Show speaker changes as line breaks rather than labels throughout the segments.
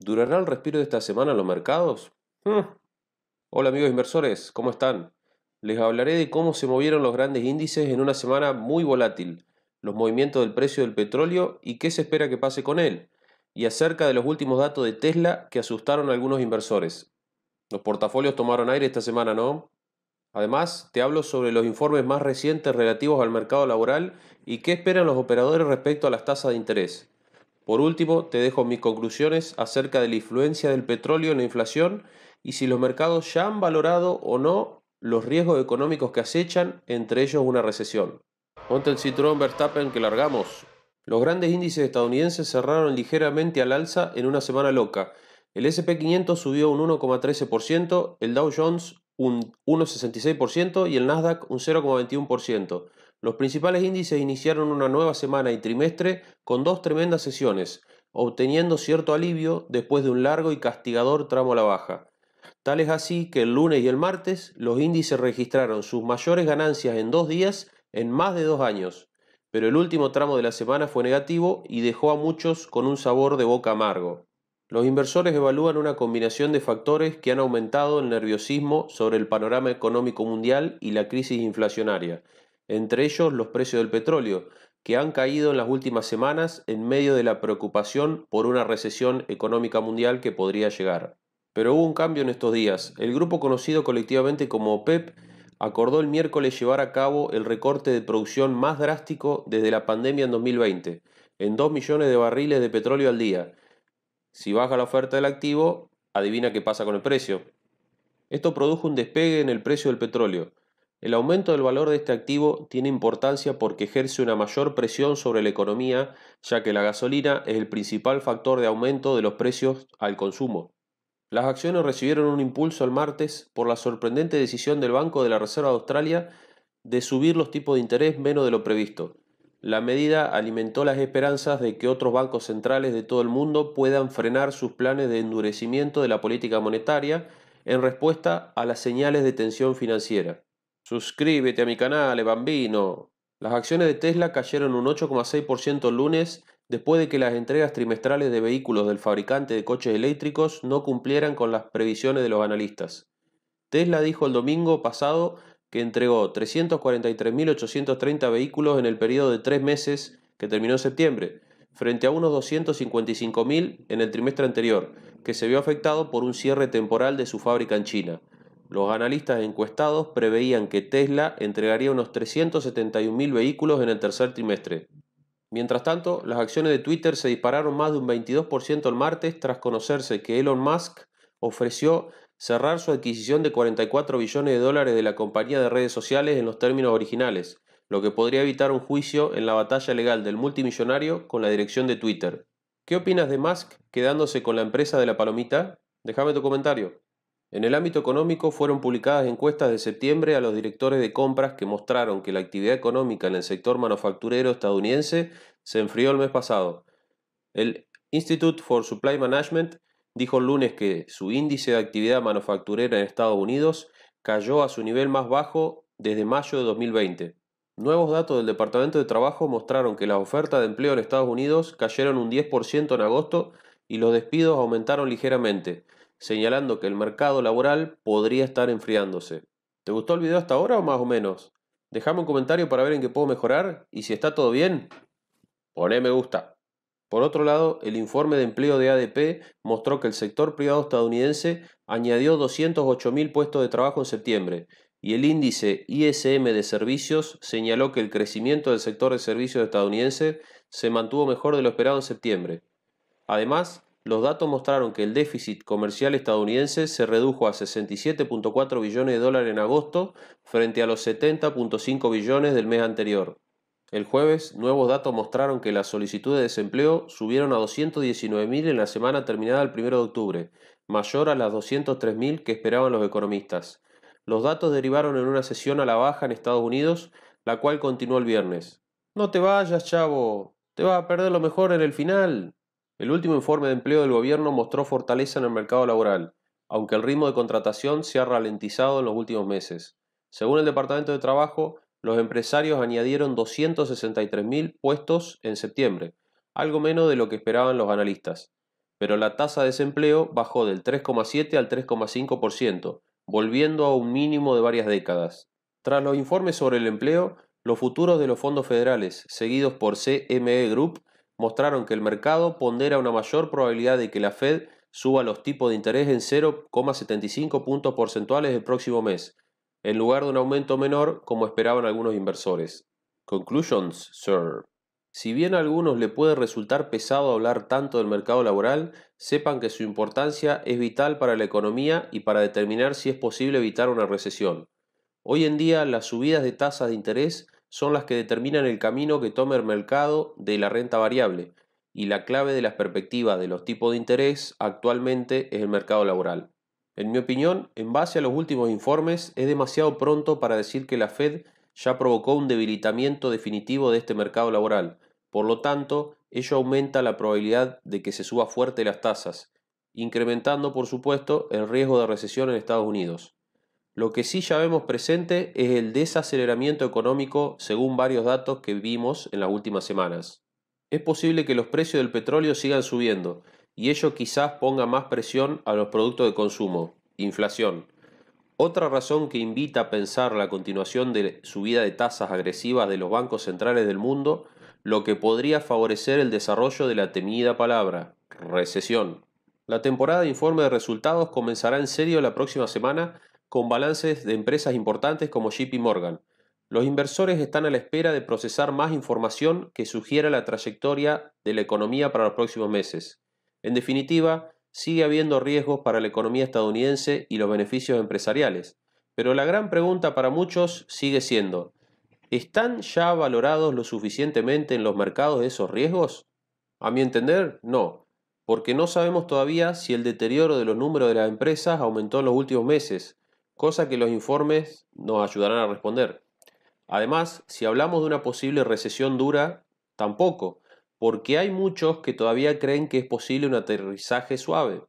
¿Durará el respiro de esta semana los mercados? Hmm. Hola amigos inversores, ¿cómo están? Les hablaré de cómo se movieron los grandes índices en una semana muy volátil, los movimientos del precio del petróleo y qué se espera que pase con él, y acerca de los últimos datos de Tesla que asustaron a algunos inversores. Los portafolios tomaron aire esta semana, ¿no? Además, te hablo sobre los informes más recientes relativos al mercado laboral y qué esperan los operadores respecto a las tasas de interés. Por último, te dejo mis conclusiones acerca de la influencia del petróleo en la inflación y si los mercados ya han valorado o no los riesgos económicos que acechan, entre ellos una recesión. Ponte el citrón Verstappen que largamos. Los grandes índices estadounidenses cerraron ligeramente al alza en una semana loca. El SP500 subió un 1,13%, el Dow Jones un 1,66% y el Nasdaq un 0,21%. Los principales índices iniciaron una nueva semana y trimestre con dos tremendas sesiones, obteniendo cierto alivio después de un largo y castigador tramo a la baja. Tal es así que el lunes y el martes los índices registraron sus mayores ganancias en dos días en más de dos años, pero el último tramo de la semana fue negativo y dejó a muchos con un sabor de boca amargo. Los inversores evalúan una combinación de factores que han aumentado el nerviosismo sobre el panorama económico mundial y la crisis inflacionaria, entre ellos los precios del petróleo, que han caído en las últimas semanas en medio de la preocupación por una recesión económica mundial que podría llegar. Pero hubo un cambio en estos días. El grupo conocido colectivamente como OPEP acordó el miércoles llevar a cabo el recorte de producción más drástico desde la pandemia en 2020, en 2 millones de barriles de petróleo al día. Si baja la oferta del activo, adivina qué pasa con el precio. Esto produjo un despegue en el precio del petróleo, el aumento del valor de este activo tiene importancia porque ejerce una mayor presión sobre la economía, ya que la gasolina es el principal factor de aumento de los precios al consumo. Las acciones recibieron un impulso el martes por la sorprendente decisión del Banco de la Reserva de Australia de subir los tipos de interés menos de lo previsto. La medida alimentó las esperanzas de que otros bancos centrales de todo el mundo puedan frenar sus planes de endurecimiento de la política monetaria en respuesta a las señales de tensión financiera. Suscríbete a mi canal, Bambino. Las acciones de Tesla cayeron un 8,6% el lunes después de que las entregas trimestrales de vehículos del fabricante de coches eléctricos no cumplieran con las previsiones de los analistas. Tesla dijo el domingo pasado que entregó 343.830 vehículos en el periodo de tres meses que terminó en septiembre, frente a unos 255.000 en el trimestre anterior, que se vio afectado por un cierre temporal de su fábrica en China. Los analistas encuestados preveían que Tesla entregaría unos 371.000 vehículos en el tercer trimestre. Mientras tanto, las acciones de Twitter se dispararon más de un 22% el martes tras conocerse que Elon Musk ofreció cerrar su adquisición de 44 billones de dólares de la compañía de redes sociales en los términos originales, lo que podría evitar un juicio en la batalla legal del multimillonario con la dirección de Twitter. ¿Qué opinas de Musk quedándose con la empresa de la palomita? Déjame tu comentario. En el ámbito económico fueron publicadas encuestas de septiembre a los directores de compras que mostraron que la actividad económica en el sector manufacturero estadounidense se enfrió el mes pasado. El Institute for Supply Management dijo el lunes que su índice de actividad manufacturera en Estados Unidos cayó a su nivel más bajo desde mayo de 2020. Nuevos datos del Departamento de Trabajo mostraron que las ofertas de empleo en Estados Unidos cayeron un 10% en agosto y los despidos aumentaron ligeramente, señalando que el mercado laboral podría estar enfriándose. ¿Te gustó el video hasta ahora o más o menos? Dejame un comentario para ver en qué puedo mejorar y si está todo bien, poné me gusta. Por otro lado, el informe de empleo de ADP mostró que el sector privado estadounidense añadió 208.000 puestos de trabajo en septiembre y el índice ISM de servicios señaló que el crecimiento del sector de servicios estadounidense se mantuvo mejor de lo esperado en septiembre. Además, los datos mostraron que el déficit comercial estadounidense se redujo a 67.4 billones de dólares en agosto frente a los 70.5 billones del mes anterior. El jueves, nuevos datos mostraron que las solicitudes de desempleo subieron a 219.000 en la semana terminada el 1 de octubre, mayor a las 203.000 que esperaban los economistas. Los datos derivaron en una sesión a la baja en Estados Unidos, la cual continuó el viernes. No te vayas, chavo, te vas a perder lo mejor en el final. El último informe de empleo del gobierno mostró fortaleza en el mercado laboral, aunque el ritmo de contratación se ha ralentizado en los últimos meses. Según el Departamento de Trabajo, los empresarios añadieron 263.000 puestos en septiembre, algo menos de lo que esperaban los analistas. Pero la tasa de desempleo bajó del 3,7 al 3,5%, volviendo a un mínimo de varias décadas. Tras los informes sobre el empleo, los futuros de los fondos federales, seguidos por CME Group, mostraron que el mercado pondera una mayor probabilidad de que la Fed suba los tipos de interés en 0,75 puntos porcentuales el próximo mes, en lugar de un aumento menor como esperaban algunos inversores. Conclusions, sir. Si bien a algunos le puede resultar pesado hablar tanto del mercado laboral, sepan que su importancia es vital para la economía y para determinar si es posible evitar una recesión. Hoy en día las subidas de tasas de interés son las que determinan el camino que tome el mercado de la renta variable y la clave de las perspectivas de los tipos de interés actualmente es el mercado laboral. En mi opinión, en base a los últimos informes, es demasiado pronto para decir que la Fed ya provocó un debilitamiento definitivo de este mercado laboral. Por lo tanto, ello aumenta la probabilidad de que se suba fuerte las tasas, incrementando por supuesto el riesgo de recesión en Estados Unidos. Lo que sí ya vemos presente es el desaceleramiento económico según varios datos que vimos en las últimas semanas. Es posible que los precios del petróleo sigan subiendo y ello quizás ponga más presión a los productos de consumo, inflación. Otra razón que invita a pensar la continuación de subida de tasas agresivas de los bancos centrales del mundo, lo que podría favorecer el desarrollo de la temida palabra, recesión. La temporada de informe de resultados comenzará en serio la próxima semana con balances de empresas importantes como JP Morgan. Los inversores están a la espera de procesar más información que sugiera la trayectoria de la economía para los próximos meses. En definitiva, sigue habiendo riesgos para la economía estadounidense y los beneficios empresariales. Pero la gran pregunta para muchos sigue siendo, ¿están ya valorados lo suficientemente en los mercados esos riesgos? A mi entender, no, porque no sabemos todavía si el deterioro de los números de las empresas aumentó en los últimos meses, cosa que los informes nos ayudarán a responder. Además, si hablamos de una posible recesión dura, tampoco, porque hay muchos que todavía creen que es posible un aterrizaje suave.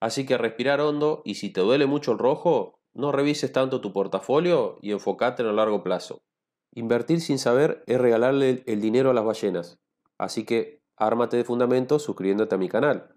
Así que respirar hondo y si te duele mucho el rojo, no revises tanto tu portafolio y enfocate en el largo plazo. Invertir sin saber es regalarle el dinero a las ballenas. Así que ármate de fundamentos suscribiéndote a mi canal.